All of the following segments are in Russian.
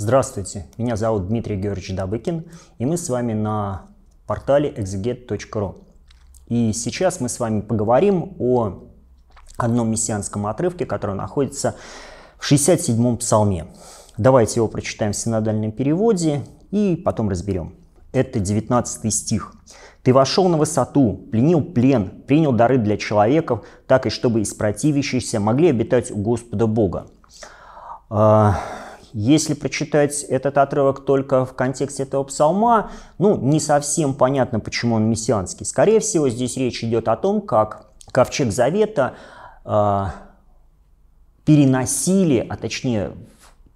Здравствуйте, меня зовут Дмитрий Георгиевич Добыкин, и мы с вами на портале exeget.ru. И сейчас мы с вами поговорим о одном мессианском отрывке, который находится в 67-м псалме. Давайте его прочитаем в синодальном переводе и потом разберем. Это 19 стих. «Ты вошел на высоту, пленил плен, принял дары для человеков, так и чтобы из противящихся могли обитать у Господа Бога». А, если прочитать этот отрывок только в контексте этого псалма, ну, не совсем понятно, почему он мессианский. Скорее всего, здесь речь идет о том, как ковчег Завета э, переносили, а точнее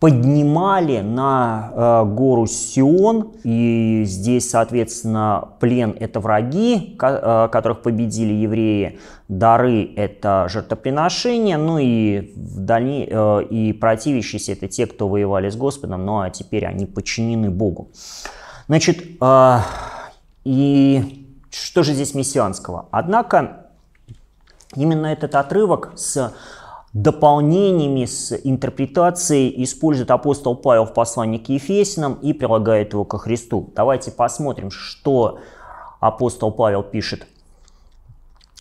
поднимали на э, гору Сион, и здесь, соответственно, плен — это враги, ко- э, которых победили евреи, дары — это жертвоприношения, ну и, в дальне... э, и противящиеся — это те, кто воевали с Господом, ну а теперь они подчинены Богу. Значит, э, и что же здесь мессианского? Однако именно этот отрывок с дополнениями с интерпретацией использует апостол Павел в послании к Ефесинам и прилагает его ко Христу. Давайте посмотрим, что апостол Павел пишет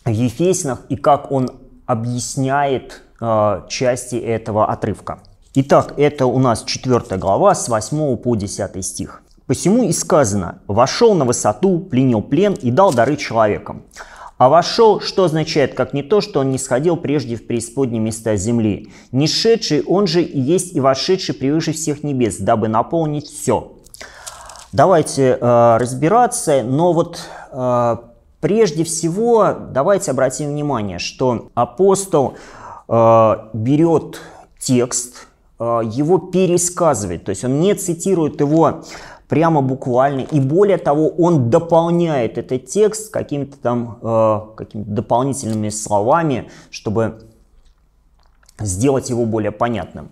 в Ефесинах и как он объясняет э, части этого отрывка. Итак, это у нас 4 глава с 8 по 10 стих. «Посему и сказано, вошел на высоту, пленил плен и дал дары человекам. А вошел, что означает, как не то, что он не сходил прежде в преисподние места земли. нешедший он же и есть и вошедший превыше всех небес, дабы наполнить все. Давайте э, разбираться, но вот э, прежде всего давайте обратим внимание, что апостол э, берет текст, э, его пересказывает, то есть он не цитирует его прямо буквально. И более того, он дополняет этот текст какими-то там э, какими дополнительными словами, чтобы сделать его более понятным.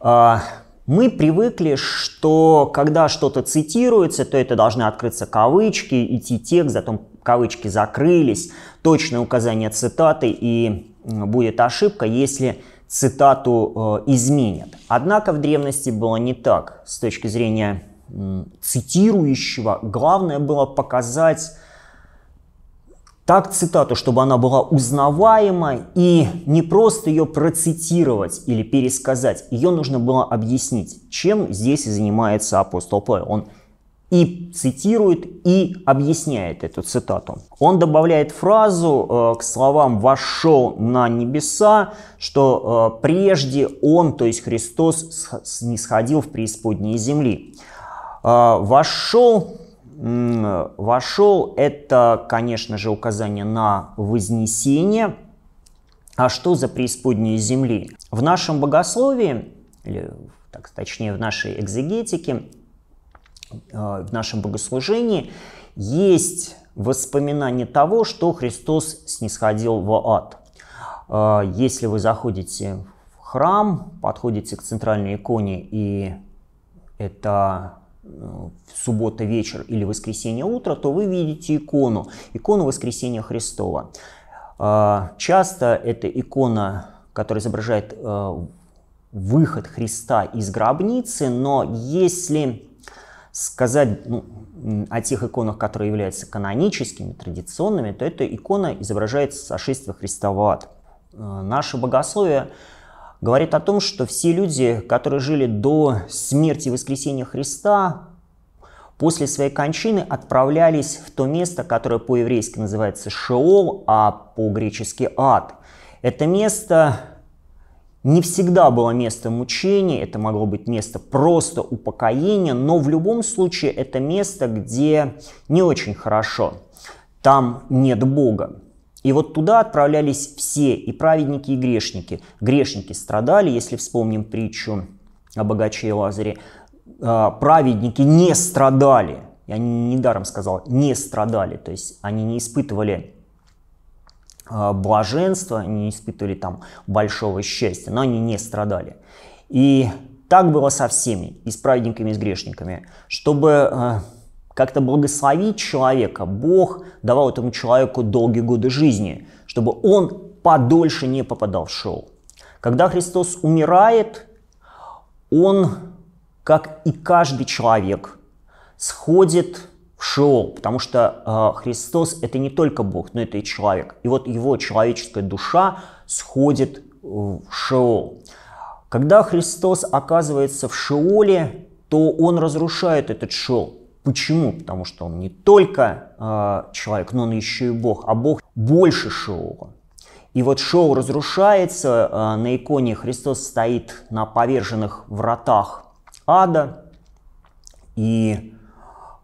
Э, мы привыкли, что когда что-то цитируется, то это должны открыться кавычки, идти текст, затем кавычки закрылись, точное указание цитаты и будет ошибка, если цитату э, изменят. Однако в древности было не так с точки зрения цитирующего, главное было показать так цитату, чтобы она была узнаваема и не просто ее процитировать или пересказать, ее нужно было объяснить, чем здесь и занимается апостол Павел. Он и цитирует, и объясняет эту цитату. Он добавляет фразу э, к словам «вошел на небеса», что э, прежде он, то есть Христос, снисходил в преисподние земли. А, вошел, вошел это, конечно же, указание на вознесение. А что за преисподние земли? В нашем богословии, или так, точнее в нашей экзегетике, а, в нашем богослужении есть воспоминание того, что Христос снисходил в ад. А, если вы заходите в храм, подходите к центральной иконе, и это суббота вечер или воскресенье утро, то вы видите икону, икону воскресения Христова. А, часто это икона, которая изображает э, выход Христа из гробницы, но если сказать ну, о тех иконах, которые являются каноническими, традиционными, то эта икона изображает сошествие Христа в ад. Э, наше богословие – говорит о том, что все люди, которые жили до смерти и воскресения Христа, после своей кончины отправлялись в то место, которое по-еврейски называется Шеол, а по-гречески ад. Это место не всегда было место мучений, это могло быть место просто упокоения, но в любом случае это место, где не очень хорошо. Там нет Бога. И вот туда отправлялись все, и праведники, и грешники. Грешники страдали, если вспомним притчу о богаче и Лазаре. А, праведники не страдали. Я недаром сказал, не страдали. То есть они не испытывали а, блаженства, они не испытывали там большого счастья, но они не страдали. И так было со всеми, и с праведниками, и с грешниками. Чтобы а, как-то благословить человека. Бог давал этому человеку долгие годы жизни, чтобы он подольше не попадал в шоу. Когда Христос умирает, он, как и каждый человек, сходит в шоу, потому что э, Христос это не только Бог, но это и человек. И вот его человеческая душа сходит в шоу. Когда Христос оказывается в шеоле, то он разрушает этот шоу, Почему? Потому что он не только э, человек, но он еще и Бог, а Бог больше шоу. И вот шоу разрушается, э, на иконе Христос стоит на поверженных вратах ада, и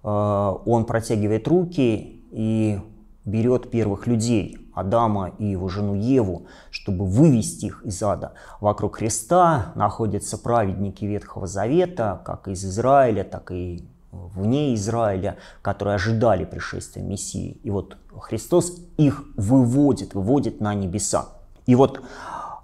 э, он протягивает руки и берет первых людей, Адама и его жену Еву, чтобы вывести их из ада. Вокруг Христа находятся праведники Ветхого Завета, как из Израиля, так и вне Израиля, которые ожидали пришествия Мессии. И вот Христос их выводит, выводит на небеса. И вот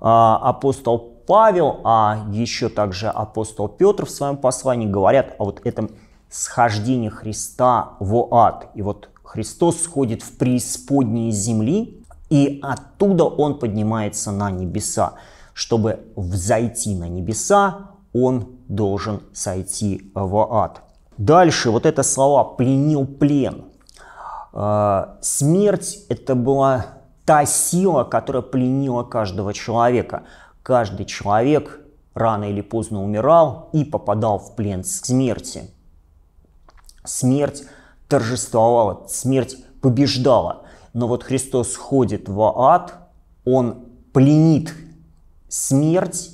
а, апостол Павел, а еще также апостол Петр в своем послании говорят о вот этом схождении Христа в ад. И вот Христос сходит в преисподние земли, и оттуда он поднимается на небеса. Чтобы взойти на небеса, он должен сойти в ад. Дальше вот это слова «пленил плен». А, смерть – это была та сила, которая пленила каждого человека. Каждый человек рано или поздно умирал и попадал в плен к смерти. Смерть торжествовала, смерть побеждала. Но вот Христос ходит в ад, он пленит смерть,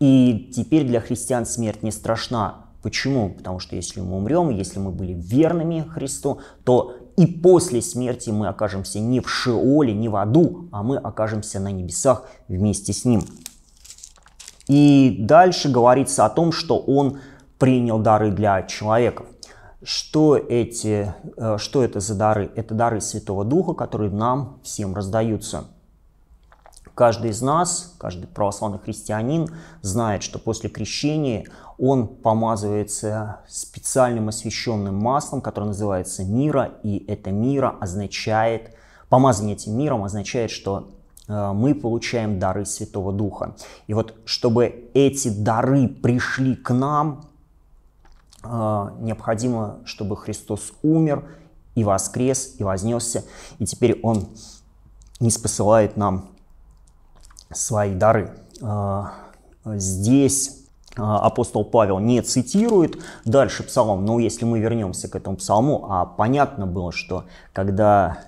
и теперь для христиан смерть не страшна. Почему? Потому что если мы умрем, если мы были верными Христу, то и после смерти мы окажемся не в Шиоле, не в аду, а мы окажемся на небесах вместе с Ним. И дальше говорится о том, что Он принял дары для человека. Что, эти, э, что это за дары? Это дары Святого Духа, которые нам всем раздаются – Каждый из нас, каждый православный христианин знает, что после крещения он помазывается специальным освященным маслом, которое называется мира, и это мира означает, помазание этим миром означает, что э, мы получаем дары Святого Духа. И вот чтобы эти дары пришли к нам, э, необходимо, чтобы Христос умер и воскрес, и вознесся, и теперь Он не спосылает нам свои дары. А, здесь а, апостол Павел не цитирует дальше псалом, но если мы вернемся к этому псалму, а понятно было, что когда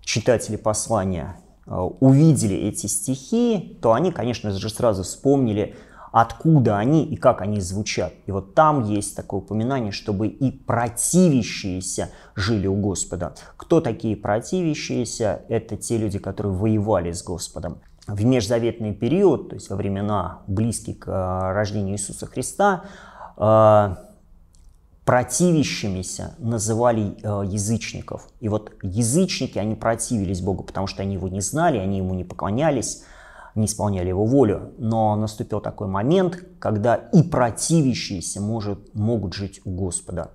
читатели послания а, увидели эти стихи, то они, конечно же, сразу вспомнили, откуда они и как они звучат. И вот там есть такое упоминание, чтобы и противящиеся жили у Господа. Кто такие противящиеся? Это те люди, которые воевали с Господом в межзаветный период, то есть во времена близкие к э, рождению Иисуса Христа, э, противящимися называли э, язычников. И вот язычники, они противились Богу, потому что они его не знали, они ему не поклонялись, не исполняли его волю. Но наступил такой момент, когда и противящиеся может, могут жить у Господа.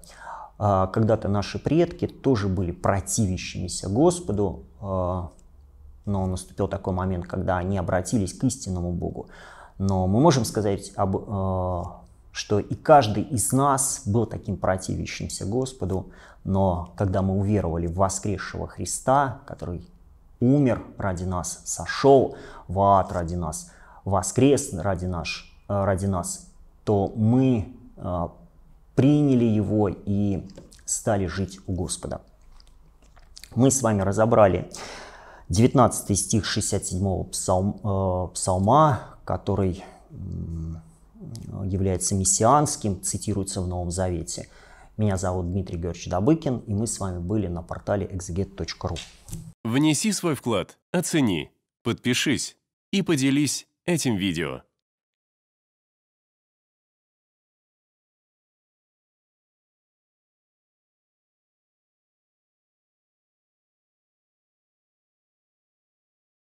Когда-то наши предки тоже были противящимися Господу, но наступил такой момент, когда они обратились к истинному Богу. Но мы можем сказать, об, э, что и каждый из нас был таким противящимся Господу, но когда мы уверовали в воскресшего Христа, который умер ради нас, сошел в ад ради нас, воскрес ради, наш, э, ради нас, то мы э, приняли его и стали жить у Господа. Мы с вами разобрали 19 стих 67 псалм, э, псалма, который э, является мессианским, цитируется в Новом Завете. Меня зовут Дмитрий Георгиевич Добыкин, и мы с вами были на портале exeget.ru. Внеси свой вклад, оцени, подпишись и поделись этим видео.